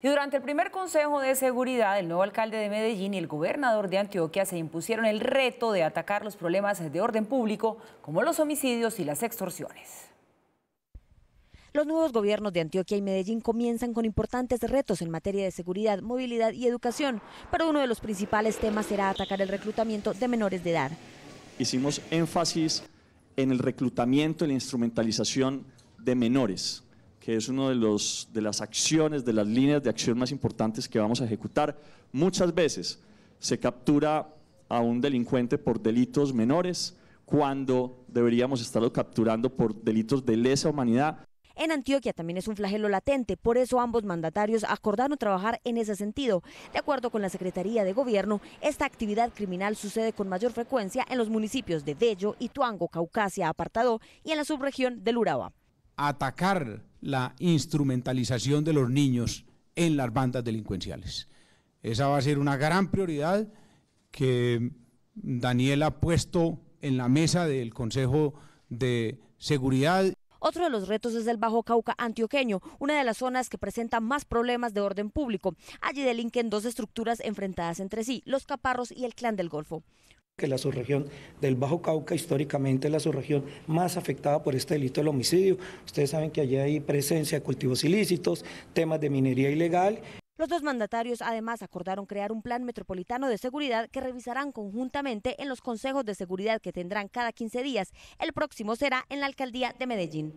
Y durante el primer Consejo de Seguridad, el nuevo alcalde de Medellín y el gobernador de Antioquia se impusieron el reto de atacar los problemas de orden público, como los homicidios y las extorsiones. Los nuevos gobiernos de Antioquia y Medellín comienzan con importantes retos en materia de seguridad, movilidad y educación, pero uno de los principales temas será atacar el reclutamiento de menores de edad. Hicimos énfasis en el reclutamiento y la instrumentalización de menores que es una de, los, de las acciones, de las líneas de acción más importantes que vamos a ejecutar. Muchas veces se captura a un delincuente por delitos menores cuando deberíamos estarlo capturando por delitos de lesa humanidad. En Antioquia también es un flagelo latente, por eso ambos mandatarios acordaron trabajar en ese sentido. De acuerdo con la Secretaría de Gobierno, esta actividad criminal sucede con mayor frecuencia en los municipios de Bello, Ituango, Caucasia, Apartado y en la subregión del Urabá. Atacar la instrumentalización de los niños en las bandas delincuenciales. Esa va a ser una gran prioridad que Daniel ha puesto en la mesa del Consejo de Seguridad. Otro de los retos es el Bajo Cauca antioqueño, una de las zonas que presenta más problemas de orden público. Allí delinquen dos estructuras enfrentadas entre sí, los Caparros y el Clan del Golfo que la subregión del Bajo Cauca históricamente es la subregión más afectada por este delito del homicidio. Ustedes saben que allí hay presencia de cultivos ilícitos, temas de minería ilegal. Los dos mandatarios además acordaron crear un plan metropolitano de seguridad que revisarán conjuntamente en los consejos de seguridad que tendrán cada 15 días. El próximo será en la alcaldía de Medellín.